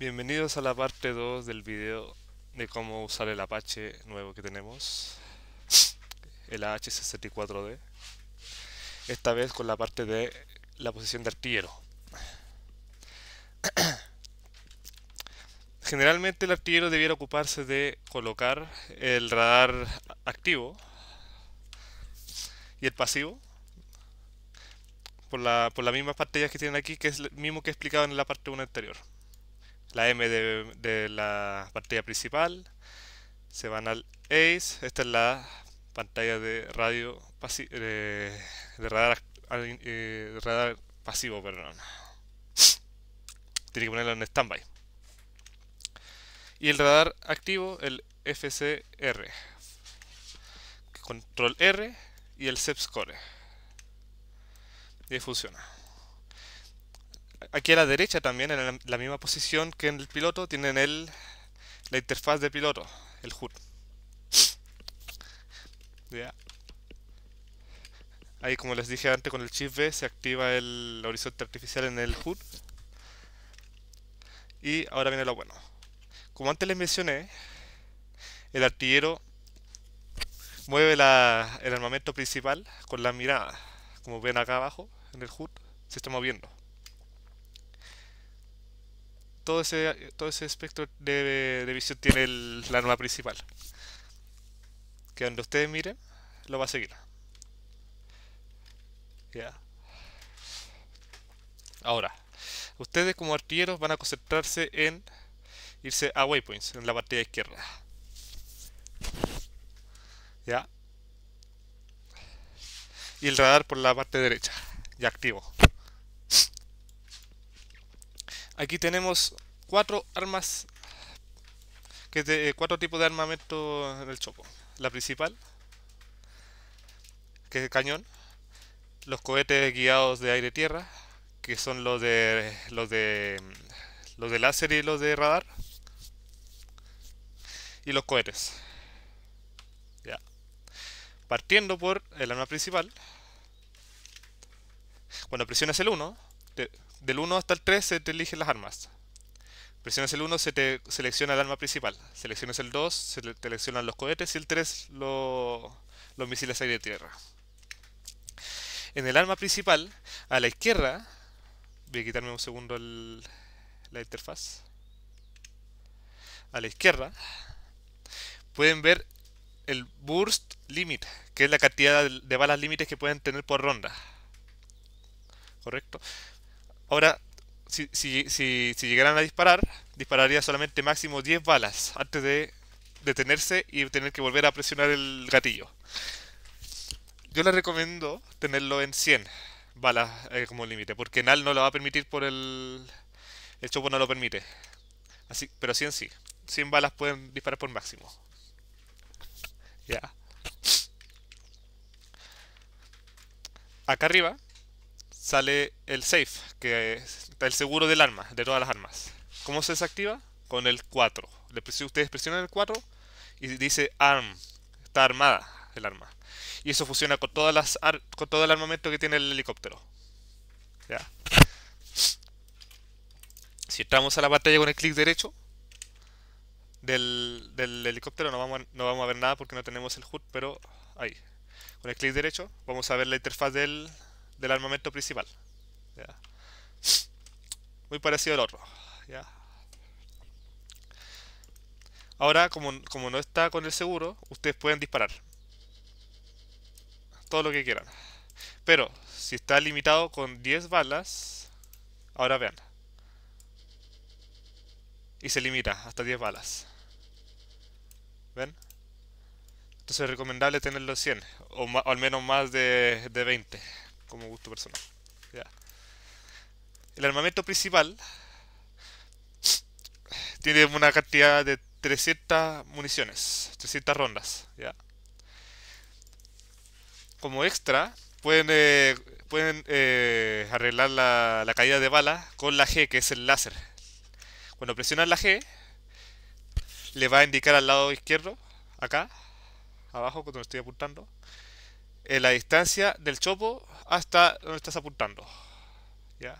Bienvenidos a la parte 2 del video de cómo usar el Apache nuevo que tenemos, el AH64D, esta vez con la parte de la posición de artillero. Generalmente el artillero debiera ocuparse de colocar el radar activo y el pasivo por, la, por las mismas pantallas que tienen aquí, que es lo mismo que he explicado en la parte 1 anterior. La M de, la pantalla principal, se van al ACE, esta es la pantalla de radio eh, eh, radar, pasivo, perdón. Tiene que ponerlo en standby. Y el radar activo, el FCR. Control R y el SEPSCore. Y funciona. Aquí a la derecha también, en la misma posición que en el piloto, tienen el, la interfaz de piloto, el HUD. Ahí como les dije antes con el chip B se activa el horizonte artificial en el HUD. Y ahora viene lo bueno. Como antes les mencioné, el artillero mueve el armamento principal con la mirada, como ven acá abajo en el HUD, se está moviendo. Todo ese, todo ese espectro de, visión tiene el, la arma principal. Que donde ustedes miren, lo va a seguir. Ya. Ahora, ustedes como artilleros van a concentrarse en irse a waypoints en la partida izquierda. Ya. Y el radar por la parte derecha. Ya activo. Aquí tenemos cuatro armas. Que de, eh, cuatro tipos de armamento en el choco. La principal. Que es el cañón. Los cohetes guiados de aire-tierra. Que son los de. los de. los de láser y los de radar y los cohetes. Partiendo por el arma principal. Cuando presionas el 1, del 1 hasta el 3 se te eligen las armas. Presionas el 1, se te selecciona el arma principal. Seleccionas el 2, se te seleccionan los cohetes y el 3 los misiles aire-tierra. En el arma principal, a la izquierda, voy a quitarme un segundo la interfaz. A la izquierda pueden ver el burst limit, que es la cantidad de balas límites que pueden tener por ronda. ¿Correcto? Ahora, si, llegaran a disparar, dispararía solamente máximo 10 balas antes de detenerse y tener que volver a presionar el gatillo. Yo les recomiendo tenerlo en 100 balas eh, como límite, porque NAL no lo va a permitir por el... El chopo no lo permite. Así, pero 100 sí. 100 balas pueden disparar por máximo. Ya. Acá arriba sale el safe, que es el seguro del arma, de todas las armas. ¿Cómo se desactiva? Con el 4. ustedes presionan el 4 y dice arm. Está armada el arma. Y eso funciona con, todas las con todo el armamento que tiene el helicóptero. Si entramos a la batalla con el clic derecho, del, helicóptero no vamos, a, no vamos a ver nada porque no tenemos el HUD, pero ahí. Con el clic derecho vamos a ver la interfaz del, del armamento principal. Muy parecido al otro. Ahora, como, como no está con el seguro, ustedes pueden disparar. Todo lo que quieran. Pero, si está limitado con 10 balas, ahora vean. Y se limita hasta 10 balas. Entonces es recomendable tenerlo 100 o, al menos más de, 20 como gusto personal. El armamento principal tiene una cantidad de 300 municiones, 300 rondas. Como extra, pueden, eh, pueden eh, arreglar la, la, caída de bala con la G, que es el láser. Cuando presionan la G, le va a indicar al lado izquierdo, acá, abajo, cuando estoy apuntando, eh, la distancia del chopo hasta donde estás apuntando. ¿Ya?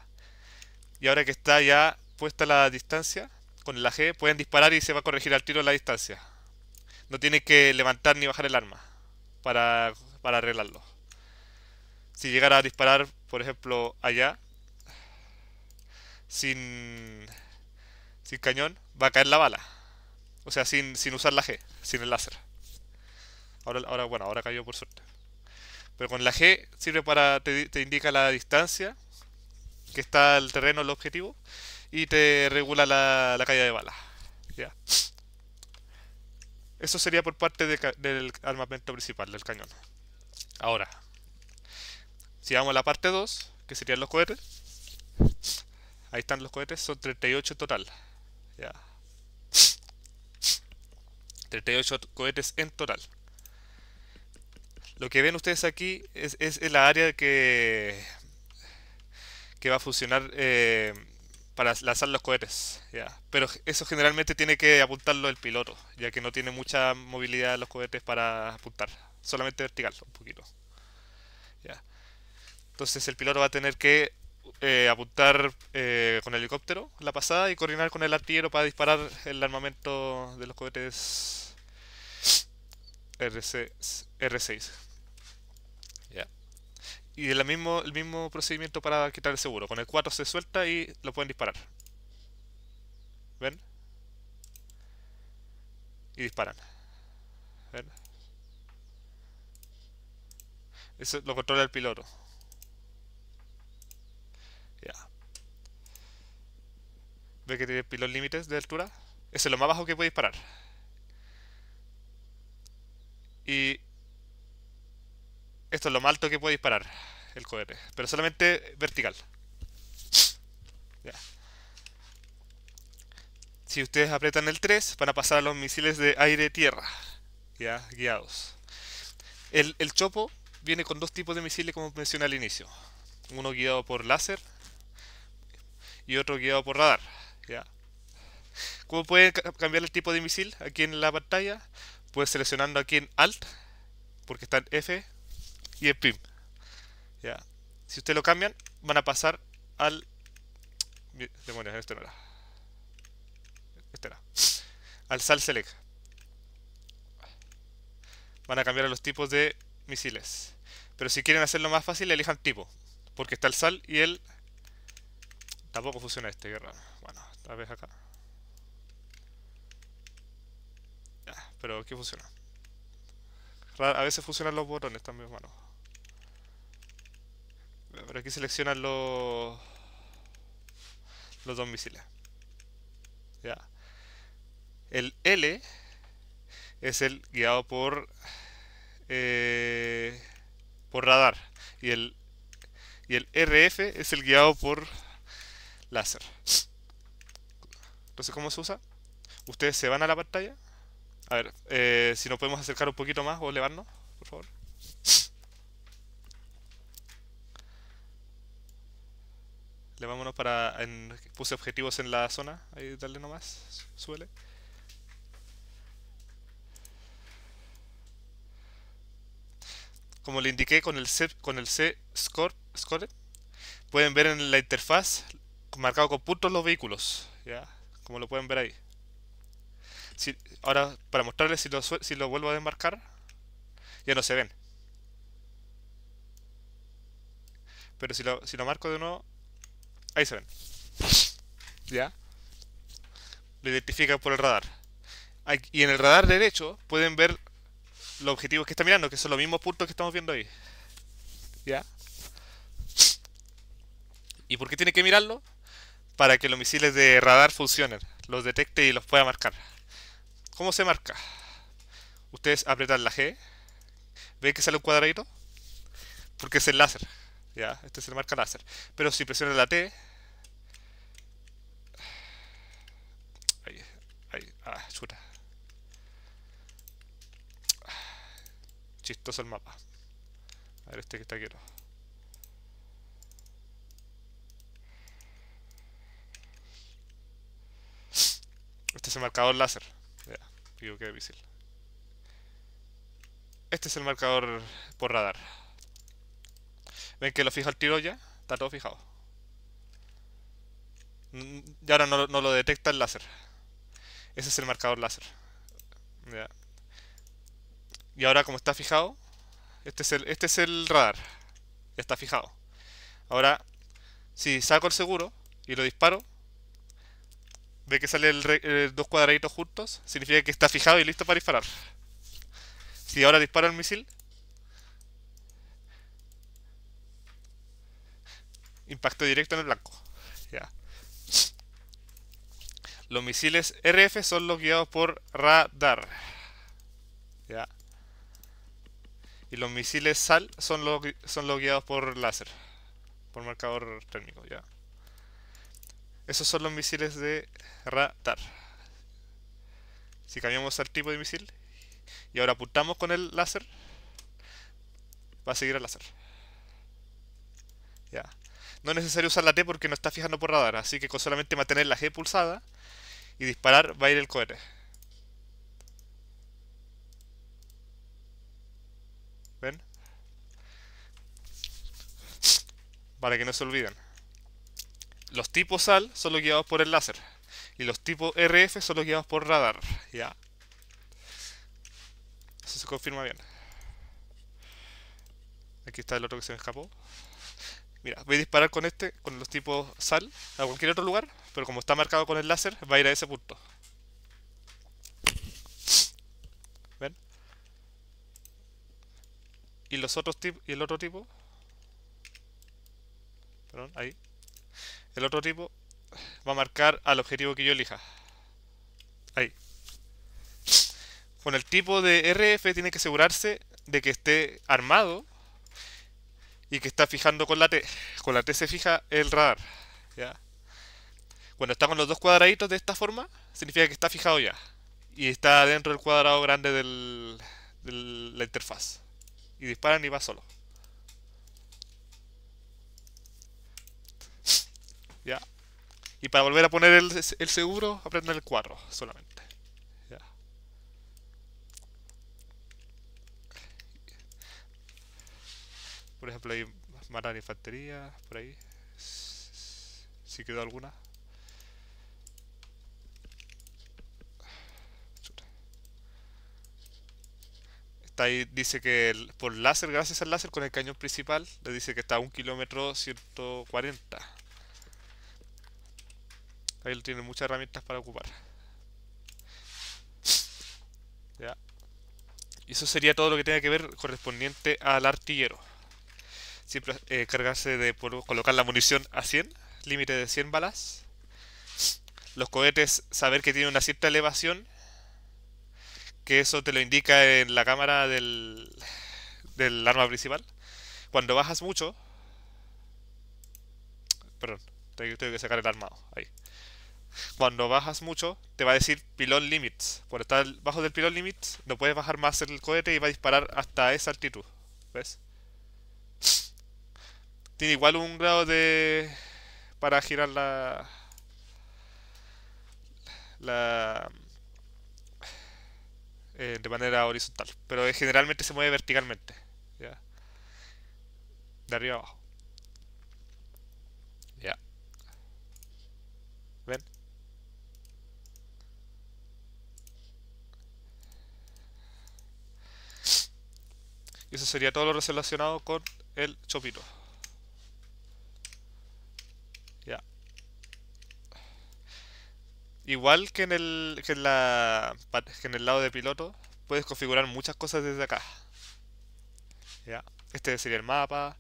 Y ahora que está ya puesta la distancia, con la G pueden disparar y se va a corregir al tiro la distancia. No tiene que levantar ni bajar el arma para, para arreglarlo. Si llegara a disparar, por ejemplo, allá, sin, sin cañón, va a caer la bala. O sea, sin, usar la G, sin el láser. Ahora, ahora, bueno, ahora cayó por suerte. Pero con la G sirve para, te, indica la distancia que está el terreno, el objetivo, y te regula la, la caída de bala. Ya. Eso sería por parte del armamento principal, del cañón. Ahora, si vamos a la parte 2, que serían los cohetes. Ahí están los cohetes, son 38 en total. Ya. 38 cohetes en total. Lo que ven ustedes aquí es, es, la área que, que va a funcionar eh, para lanzar los cohetes. Pero eso generalmente tiene que apuntarlo el piloto, ya que no tiene mucha movilidad los cohetes para apuntar. Solamente vertical, un poquito. Entonces el piloto va a tener que eh, apuntar eh, con el helicóptero la pasada y coordinar con el artillero para disparar el armamento de los cohetes R6. Ya. Y el mismo, el mismo procedimiento para quitar el seguro. Con el 4 se suelta y lo pueden disparar. ¿Ven? Y disparan. ¿Ven? Eso lo controla el piloto. ve que tiene pilón límites de altura. Ese es lo más bajo que puede disparar. Y esto es lo más alto que puede disparar el cohete, pero solamente vertical. Si ustedes apretan el 3, van a pasar a los misiles de aire-tierra, ya, guiados. El, el Chopo viene con dos tipos de misiles, como mencioné al inicio. Uno guiado por láser y otro guiado por radar. ¿ya? ¿Cómo pueden cambiar el tipo de misil aquí en la pantalla? Pues seleccionando aquí en Alt, porque está en F y en PIM. ¿ya? Si ustedes lo cambian, van a pasar al... Demonios, este no era. Este era. Al Sal Select. Van a cambiar los tipos de misiles. Pero si quieren hacerlo más fácil, elijan tipo. Porque está el Sal y el... Tampoco funciona este, guerra a ver acá. pero aquí funciona. A veces funcionan los botones también, Pero aquí seleccionan los... Los dos misiles. Ya. El L es el guiado por... Eh, por radar. Y el, y el RF es el guiado por láser. Entonces, ¿cómo se usa? Ustedes se van a la pantalla. A ver, eh, si nos podemos acercar un poquito más o elevarnos, por favor. Levámonos para... puse objetivos en la zona. Ahí dale nomás. Suele. Como le indiqué con el C, con el C score, score, pueden ver en la interfaz marcado con puntos los vehículos. ¿ya? como lo pueden ver ahí. ahora, para mostrarles si lo, vuelvo a desmarcar, ya no se ven. Pero si lo, marco de nuevo, ahí se ven. ¿Ya? Lo identifica por el radar. y en el radar derecho pueden ver los objetivos que está mirando, que son los mismos puntos que estamos viendo ahí. ¿Ya? ¿Y por qué tiene que mirarlo? para que los misiles de radar funcionen, los detecte y los pueda marcar. ¿Cómo se marca? Ustedes apretan la G. ¿Ven que sale un cuadradito? Porque es el láser. ¿ya? Este es el marca láser. Pero si presionan la T... Ahí, ahí, ah, chuta. Chistoso el mapa. A ver este que está quiero marcador láser. difícil. Este es el marcador por radar. Ven que lo fijo el tiro ya, está todo fijado. Mm, y ahora no, lo detecta el láser. Ese es el marcador láser. Ya. Y ahora como está fijado, este es el, este es el radar. está fijado. Ahora, si saco el seguro y lo disparo, Ve que sale eh, dos cuadraditos juntos, significa que está fijado y listo para disparar. Si ahora dispara el misil, impacto directo en el blanco. Ya. Los misiles RF son los guiados por radar. Ya. Y los misiles SAL son los, son los guiados por láser. Por marcador térmico, ya. Esos son los misiles de radar. Si cambiamos el tipo de misil y ahora apuntamos con el láser, va a seguir el láser. Ya. No es necesario usar la T porque no está fijando por radar, así que con solamente mantener la G pulsada y disparar va a ir el cohete. ¿Ven? Para que no se olviden. Los tipos SAL son los guiados por el láser. Y los tipos RF son los guiados por radar. Ya. Eso se confirma bien. Aquí está el otro que se me escapó. Mira, voy a disparar con este, con los tipos SAL, a cualquier otro lugar, pero como está marcado con el láser, va a ir a ese punto. ¿Ven? Y los otros y el otro tipo. Perdón, ahí. El otro tipo va a marcar al objetivo que yo elija. Ahí. Con el tipo de RF tiene que asegurarse de que esté armado y que está fijando con la T. Con la T se fija el radar. Cuando está con los dos cuadraditos de esta forma, significa que está fijado ya. Y está dentro del cuadrado grande de la interfaz. Y disparan y va solo. Y para volver a poner el, seguro, aprender el cuadro solamente. Por ejemplo, hay de infantería por ahí. Si quedó alguna. Está ahí, dice que por láser, gracias al láser con el cañón principal, le dice que está a un kilómetro 140. Ahí tiene muchas herramientas para ocupar. Ya. Y eso sería todo lo que tenga que ver correspondiente al artillero. Siempre eh, cargarse de colocar la munición a 100, límite de 100 balas. Los cohetes, saber que tiene una cierta elevación. Que eso te lo indica en la cámara del, del arma principal. Cuando bajas mucho... Perdón, tengo que sacar el armado. Ahí cuando bajas mucho, te va a decir pilón limits. Por estar bajo del pilón limits, no puedes bajar más el cohete y va a disparar hasta esa altitud. ¿Ves? Tiene igual un grado de... para girar la... la... Eh, de manera horizontal. Pero generalmente se mueve verticalmente. ¿ya? De arriba abajo. Ya. ¿Ven? Eso sería todo lo relacionado con el chopito. Igual que en el, que en la, en el lado de piloto, puedes configurar muchas cosas desde acá. Este sería el mapa.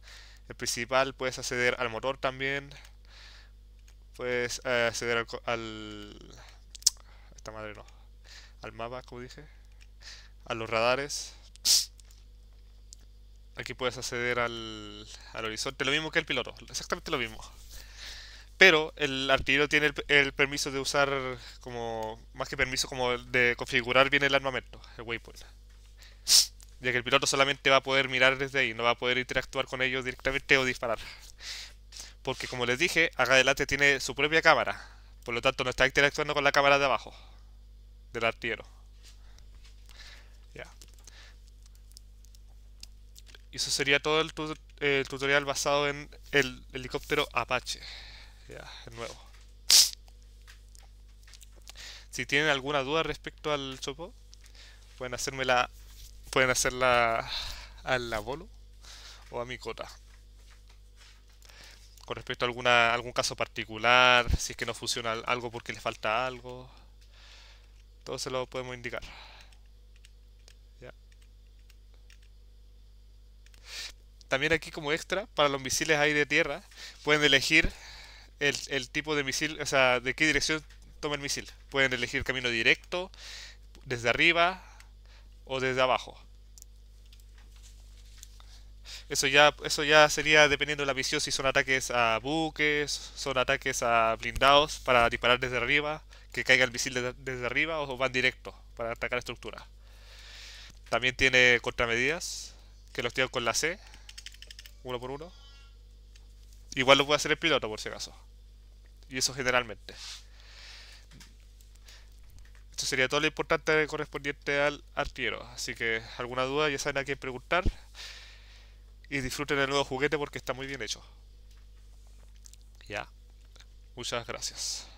El principal, puedes acceder al motor también. Puedes eh, acceder al... Esta madre no. Al mapa, como dije. A los radares Aquí puedes acceder al, horizonte, lo mismo que el piloto, exactamente lo mismo. Pero el artillero tiene el, permiso de usar como, más que permiso, como de configurar bien el armamento, el waypoint. Ya que el piloto solamente va a poder mirar desde ahí, no va a poder interactuar con ellos directamente o disparar. Porque como les dije, acá adelante tiene su propia cámara, por lo tanto no está interactuando con la cámara de abajo, del artillero. Y eso sería todo el, tutorial basado en el helicóptero Apache. Ya, el nuevo. Si tienen alguna duda respecto al Chopo, pueden hacérmela. Pueden hacerla al Bolo o a mi cota. Con respecto a alguna, algún caso particular, si es que no funciona algo porque le falta algo. Todo se lo podemos indicar. También aquí como extra, para los misiles ahí de tierra, pueden elegir el, tipo de misil, o sea, de qué dirección toma el misil. Pueden elegir camino directo, desde arriba o desde abajo. Eso ya, eso ya sería dependiendo de la misión, si son ataques a buques, son ataques a blindados para disparar desde arriba, que caiga el misil desde arriba o, van directo para atacar estructura. También tiene contramedidas, que los tiran con la C, uno por uno. Igual lo puede hacer el piloto por si acaso. Y eso generalmente. Esto sería todo lo importante correspondiente al artillero. Así que alguna duda ya saben a quién preguntar. Y disfruten el nuevo juguete porque está muy bien hecho. Ya. Muchas gracias.